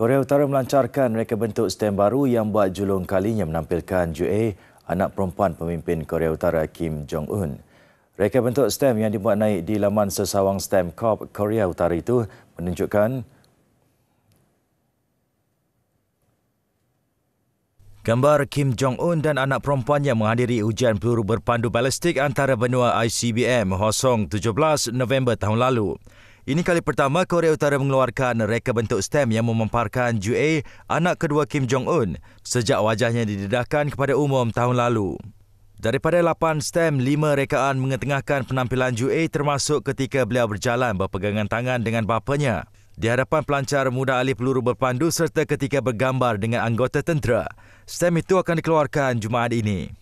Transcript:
Korea Utara melancarkan reka bentuk stem baru yang buat julung kalinya menampilkan Ju-A, anak perempuan pemimpin Korea Utara Kim Jong-un. Reka bentuk stem yang dibuat naik di laman sesawang stem COP Korea Utara itu menunjukkan Gambar Kim Jong-un dan anak perempuan yang menghadiri ujian peluru berpandu balistik antara benua ICBM Hosong 17 November tahun lalu. Ini kali pertama Korea Utara mengeluarkan reka bentuk stem yang memamparkan Ju-A, anak kedua Kim Jong-un, sejak wajahnya didedahkan kepada umum tahun lalu. Daripada 8 stem, 5 rekaan mengetengahkan penampilan Ju-A termasuk ketika beliau berjalan berpegangan tangan dengan bapanya di hadapan pelancar muda alih peluru berpandu serta ketika bergambar dengan anggota tentera. Stem itu akan dikeluarkan Jumaat ini.